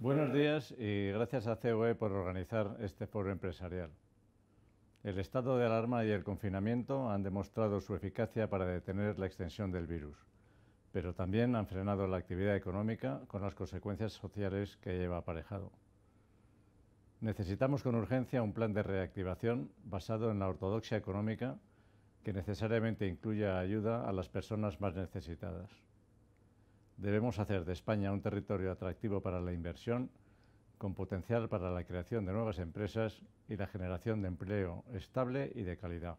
Buenos días y gracias a COE por organizar este foro empresarial. El estado de alarma y el confinamiento han demostrado su eficacia para detener la extensión del virus, pero también han frenado la actividad económica con las consecuencias sociales que lleva aparejado. Necesitamos con urgencia un plan de reactivación basado en la ortodoxia económica que necesariamente incluya ayuda a las personas más necesitadas. Debemos hacer de España un territorio atractivo para la inversión, con potencial para la creación de nuevas empresas y la generación de empleo estable y de calidad.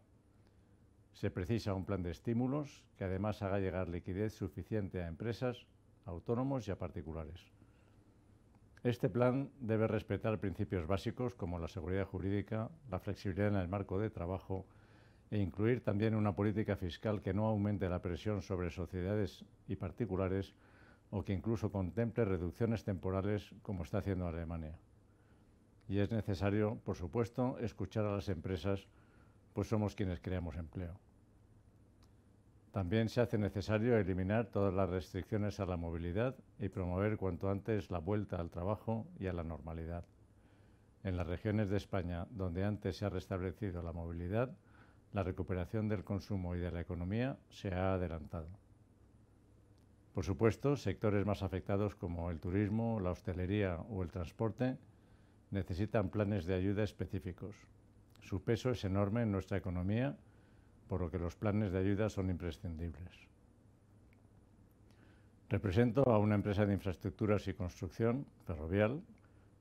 Se precisa un plan de estímulos que además haga llegar liquidez suficiente a empresas, autónomos y a particulares. Este plan debe respetar principios básicos como la seguridad jurídica, la flexibilidad en el marco de trabajo e incluir también una política fiscal que no aumente la presión sobre sociedades y particulares o que incluso contemple reducciones temporales como está haciendo Alemania. Y es necesario, por supuesto, escuchar a las empresas, pues somos quienes creamos empleo. También se hace necesario eliminar todas las restricciones a la movilidad y promover cuanto antes la vuelta al trabajo y a la normalidad. En las regiones de España donde antes se ha restablecido la movilidad, la recuperación del consumo y de la economía se ha adelantado. Por supuesto, sectores más afectados como el turismo, la hostelería o el transporte necesitan planes de ayuda específicos. Su peso es enorme en nuestra economía, por lo que los planes de ayuda son imprescindibles. Represento a una empresa de infraestructuras y construcción ferrovial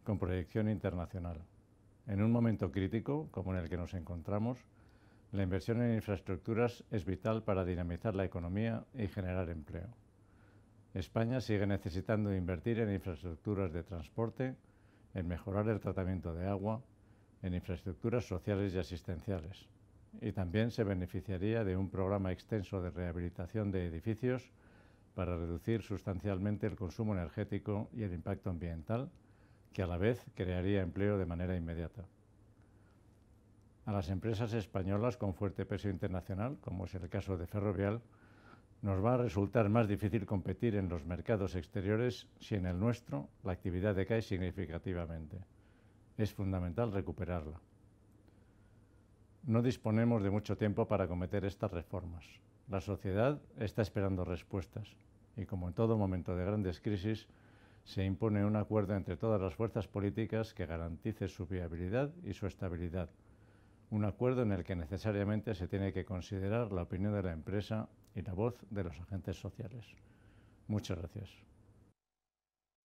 con proyección internacional. En un momento crítico, como en el que nos encontramos, la inversión en infraestructuras es vital para dinamizar la economía y generar empleo. España sigue necesitando invertir en infraestructuras de transporte, en mejorar el tratamiento de agua, en infraestructuras sociales y asistenciales. Y también se beneficiaría de un programa extenso de rehabilitación de edificios para reducir sustancialmente el consumo energético y el impacto ambiental, que a la vez crearía empleo de manera inmediata. A las empresas españolas con fuerte peso internacional, como es el caso de Ferrovial, nos va a resultar más difícil competir en los mercados exteriores si en el nuestro la actividad decae significativamente. Es fundamental recuperarla. No disponemos de mucho tiempo para cometer estas reformas. La sociedad está esperando respuestas y, como en todo momento de grandes crisis, se impone un acuerdo entre todas las fuerzas políticas que garantice su viabilidad y su estabilidad un acuerdo en el que necesariamente se tiene que considerar la opinión de la empresa y la voz de los agentes sociales. Muchas gracias.